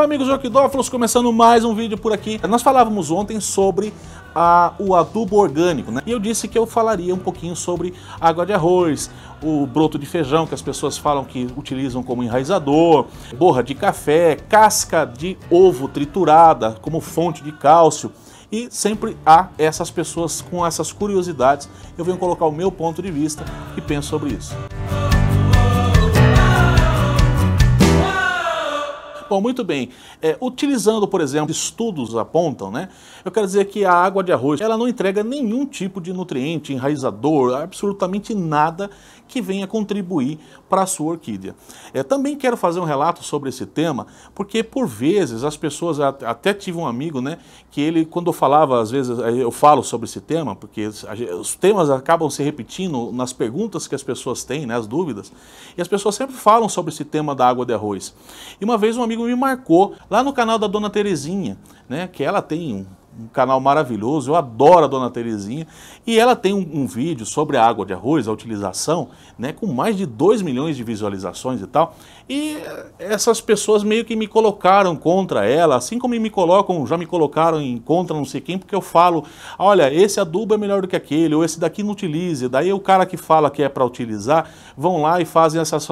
Olá amigos orquidófilos, começando mais um vídeo por aqui. Nós falávamos ontem sobre a, o adubo orgânico, né? E eu disse que eu falaria um pouquinho sobre água de arroz, o broto de feijão que as pessoas falam que utilizam como enraizador, borra de café, casca de ovo triturada como fonte de cálcio. E sempre há essas pessoas com essas curiosidades. Eu venho colocar o meu ponto de vista e penso sobre isso. Bom, muito bem. É, utilizando, por exemplo, estudos apontam, né? Eu quero dizer que a água de arroz, ela não entrega nenhum tipo de nutriente, enraizador, absolutamente nada que venha contribuir para a sua orquídea. É, também quero fazer um relato sobre esse tema, porque por vezes as pessoas, até tive um amigo, né, que ele, quando eu falava, às vezes eu falo sobre esse tema, porque os temas acabam se repetindo nas perguntas que as pessoas têm, né, as dúvidas, e as pessoas sempre falam sobre esse tema da água de arroz. E uma vez um amigo comigo me marcou lá no canal da Dona Terezinha, né? Que ela tem um, um canal maravilhoso, eu adoro a Dona Terezinha, e ela tem um, um, vídeo sobre a água de arroz, a utilização, né, com mais de 2 milhões de visualizações e tal, e essas pessoas meio que me colocaram contra ela, assim como me colocam, já me colocaram em contra não sei quem, porque eu falo, olha, esse adubo é melhor do que aquele, ou esse daqui não utilize, daí o cara que fala que é para utilizar, vão lá e fazem essas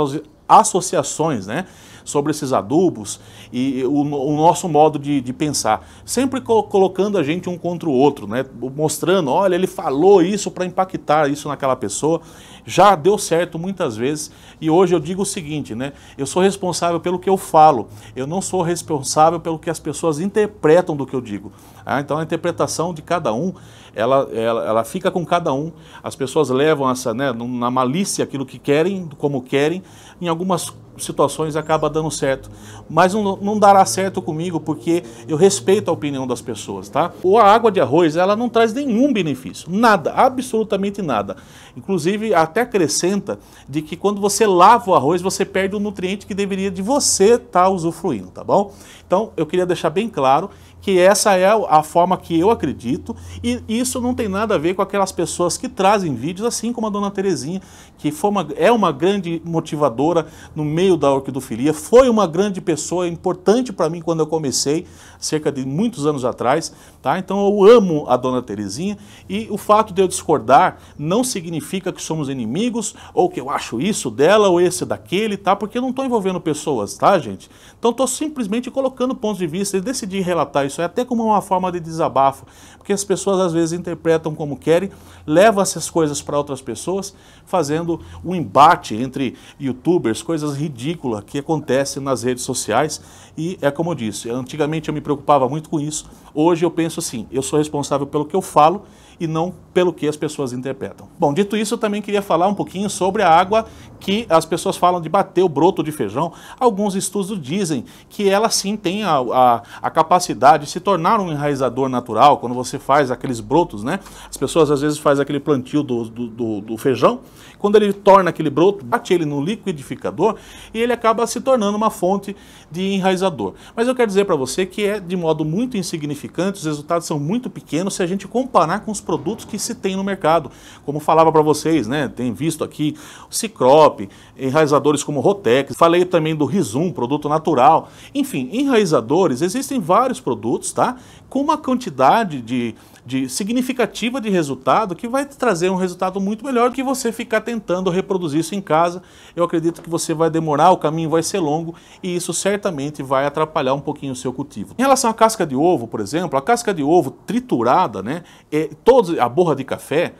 associações, né, sobre esses adubos e o, o nosso modo de, de pensar. Sempre co colocando a gente um contra o outro, né? mostrando, olha, ele falou isso para impactar isso naquela pessoa. Já deu certo muitas vezes e hoje eu digo o seguinte, né? eu sou responsável pelo que eu falo, eu não sou responsável pelo que as pessoas interpretam do que eu digo. Ah, então a interpretação de cada um, ela, ela, ela fica com cada um. As pessoas levam essa, né, na malícia aquilo que querem, como querem. Em algumas situações acaba dando certo. Mas não, não dará certo comigo porque eu respeito a opinião das pessoas, tá? Ou a água de arroz, ela não traz nenhum benefício, nada, absolutamente nada. Inclusive, até acrescenta de que quando você lava o arroz, você perde o nutriente que deveria de você estar tá usufruindo, tá bom? Então, eu queria deixar bem claro que essa é a forma que eu acredito, e isso não tem nada a ver com aquelas pessoas que trazem vídeos, assim como a dona Terezinha, que foi uma, é uma grande motivadora no meio da orquidofilia, foi uma grande pessoa importante para mim quando eu comecei, cerca de muitos anos atrás, tá? Então eu amo a dona Terezinha, e o fato de eu discordar não significa que somos inimigos, ou que eu acho isso dela, ou esse daquele, tá? Porque eu não estou envolvendo pessoas, tá, gente? Então estou simplesmente colocando pontos de vista e decidi relatar isso, é até como uma forma de desabafo, porque as pessoas às vezes interpretam como querem, levam essas coisas para outras pessoas, fazendo um embate entre youtubers, coisas ridículas que acontecem nas redes sociais. E é como eu disse, antigamente eu me preocupava muito com isso, hoje eu penso assim, eu sou responsável pelo que eu falo e não pelo que as pessoas interpretam. Bom, dito isso, eu também queria falar um pouquinho sobre a água que as pessoas falam de bater o broto de feijão. Alguns estudos dizem que ela sim tem a, a, a capacidade verdade, se tornar um enraizador natural, quando você faz aqueles brotos, né? As pessoas às vezes fazem aquele plantio do, do, do feijão, quando ele torna aquele broto, bate ele no liquidificador e ele acaba se tornando uma fonte de enraizador. Mas eu quero dizer para você que é de modo muito insignificante, os resultados são muito pequenos se a gente comparar com os produtos que se tem no mercado. Como falava para vocês, né? Tem visto aqui o Cicrop, enraizadores como Rotex, falei também do Rizum, produto natural. Enfim, enraizadores, existem vários produtos produtos, tá? Com uma quantidade de, de significativa de resultado que vai trazer um resultado muito melhor do que você ficar tentando reproduzir isso em casa. Eu acredito que você vai demorar, o caminho vai ser longo e isso certamente vai atrapalhar um pouquinho o seu cultivo. Em relação à casca de ovo, por exemplo, a casca de ovo triturada, né? É, todos, a borra de café,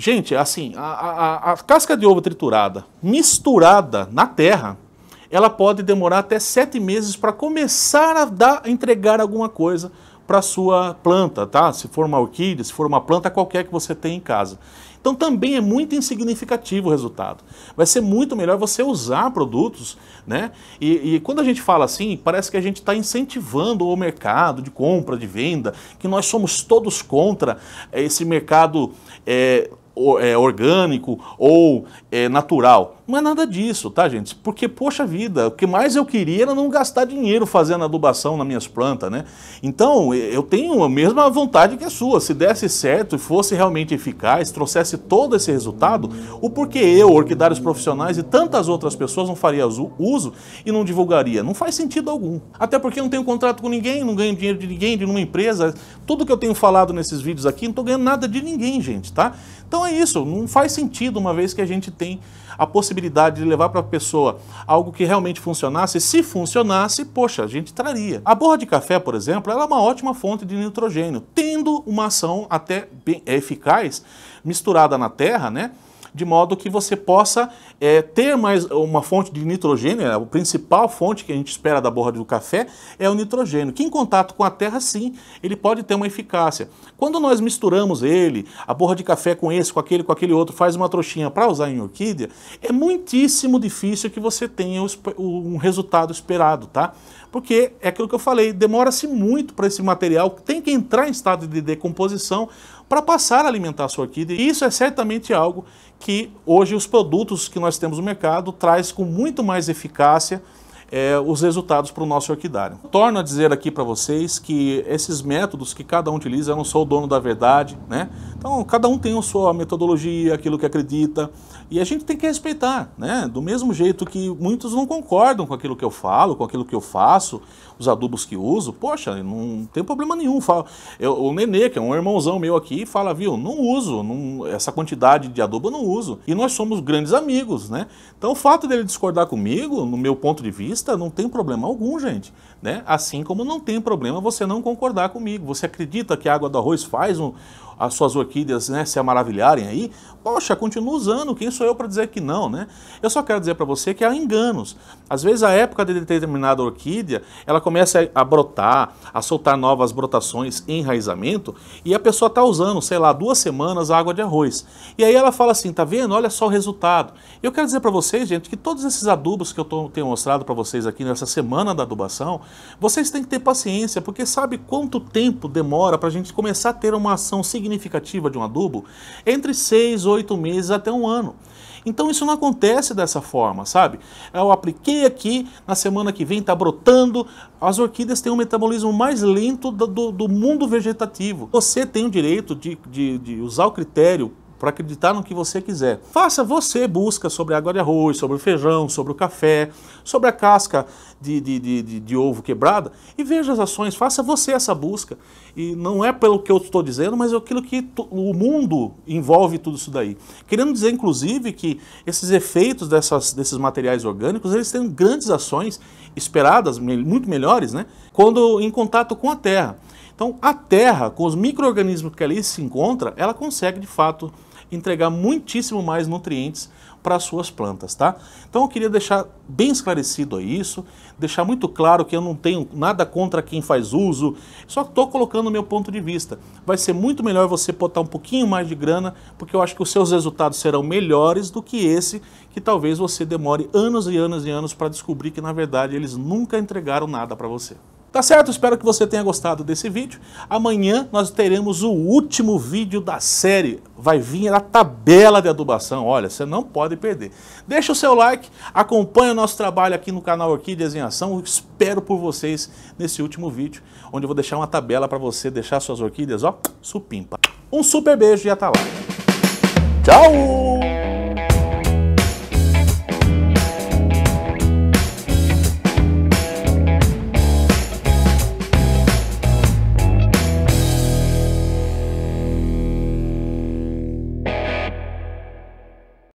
Gente, assim, a, a, a, casca de ovo triturada misturada na terra ela pode demorar até sete meses para começar a dar, a entregar alguma coisa para sua planta, tá? Se for uma orquídea, se for uma planta qualquer que você tem em casa. Então também é muito insignificativo o resultado. Vai ser muito melhor você usar produtos, né? E, e quando a gente fala assim, parece que a gente está incentivando o mercado de compra, de venda, que nós somos todos contra eh, esse mercado é, orgânico ou é, natural. Não é nada disso, tá, gente? Porque, poxa vida, o que mais eu queria era não gastar dinheiro fazendo adubação nas minhas plantas, né? Então, eu tenho a mesma vontade que a sua. Se desse certo e fosse realmente eficaz, trouxesse todo esse resultado, o porquê eu, orquidários profissionais e tantas outras pessoas não faria uso e não divulgaria? Não faz sentido algum. Até porque eu não tenho contrato com ninguém, não ganho dinheiro de ninguém, de nenhuma empresa. Tudo que eu tenho falado nesses vídeos aqui, não estou ganhando nada de ninguém, gente, tá? Então é isso, não faz sentido uma vez que a gente tem a possibilidade de levar para a pessoa algo que realmente funcionasse, se funcionasse, poxa, a gente traria. A borra de café, por exemplo, ela é uma ótima fonte de nitrogênio, tendo uma ação até bem é eficaz misturada na terra, né? de modo que você possa é, ter mais uma fonte de nitrogênio, né? a principal fonte que a gente espera da borra do café é o nitrogênio, que em contato com a terra, sim, ele pode ter uma eficácia. Quando nós misturamos ele, a borra de café com esse, com aquele, com aquele outro, faz uma trouxinha para usar em orquídea, é muitíssimo difícil que você tenha um resultado esperado, tá? Porque é aquilo que eu falei, demora-se muito para esse material, tem que entrar em estado de decomposição para passar a alimentar a sua orquídea, e isso é certamente algo que hoje os produtos que nós temos no mercado traz com muito mais eficácia é, os resultados para o nosso orquidário. Torno a dizer aqui para vocês que esses métodos que cada um utiliza, eu não sou o dono da verdade, né? Então, cada um tem a sua metodologia, aquilo que acredita, e a gente tem que respeitar, né? Do mesmo jeito que muitos não concordam com aquilo que eu falo, com aquilo que eu faço, os adubos que uso, poxa, não tem problema nenhum. eu, o Nenê, que é um irmãozão meu aqui, fala, viu, não uso, não, essa quantidade de adubo eu não uso. E nós somos grandes amigos, né? Então, o fato dele discordar comigo, no meu ponto de vista, não tem problema algum, gente, né? Assim como não tem problema você não concordar comigo. Você acredita que a água do arroz faz um as suas orquídeas né, se maravilharem aí, poxa, continua usando, quem sou eu para dizer que não, né? Eu só quero dizer para você que há enganos. Às vezes a época de determinada orquídea, ela começa a brotar, a soltar novas brotações, enraizamento, e a pessoa está usando, sei lá, duas semanas água de arroz. E aí ela fala assim, tá vendo? Olha só o resultado. Eu quero dizer para vocês, gente, que todos esses adubos que eu tô, tenho mostrado para vocês aqui nessa semana da adubação, vocês têm que ter paciência, porque sabe quanto tempo demora para a gente começar a ter uma ação significativa significativa de um adubo entre seis, oito meses até um ano. Então isso não acontece dessa forma, sabe? Eu apliquei aqui, na semana que vem está brotando. As orquídeas têm um metabolismo mais lento do, do, do mundo vegetativo. Você tem o direito de, de, de usar o critério para acreditar no que você quiser. Faça você busca sobre água de arroz, sobre o feijão, sobre o café, sobre a casca de, de, de, de, de ovo quebrada e veja as ações. Faça você essa busca. E não é pelo que eu estou dizendo, mas é aquilo que o mundo envolve tudo isso daí. Querendo dizer, inclusive, que esses efeitos dessas, desses materiais orgânicos, eles têm grandes ações esperadas, muito melhores, né? Quando em contato com a Terra. Então, a Terra, com os micro-organismos que ali se encontra, ela consegue, de fato, entregar muitíssimo mais nutrientes para as suas plantas, tá? Então eu queria deixar bem esclarecido isso, deixar muito claro que eu não tenho nada contra quem faz uso, só estou colocando o meu ponto de vista. Vai ser muito melhor você botar um pouquinho mais de grana, porque eu acho que os seus resultados serão melhores do que esse, que talvez você demore anos e anos e anos para descobrir que na verdade eles nunca entregaram nada para você. Tá certo? Espero que você tenha gostado desse vídeo. Amanhã nós teremos o último vídeo da série. Vai vir a tabela de adubação. Olha, você não pode perder. Deixa o seu like, acompanhe o nosso trabalho aqui no canal Orquídeas em Ação. Espero por vocês nesse último vídeo, onde eu vou deixar uma tabela para você deixar suas orquídeas, ó, supimpa. Um super beijo e até lá. Tchau!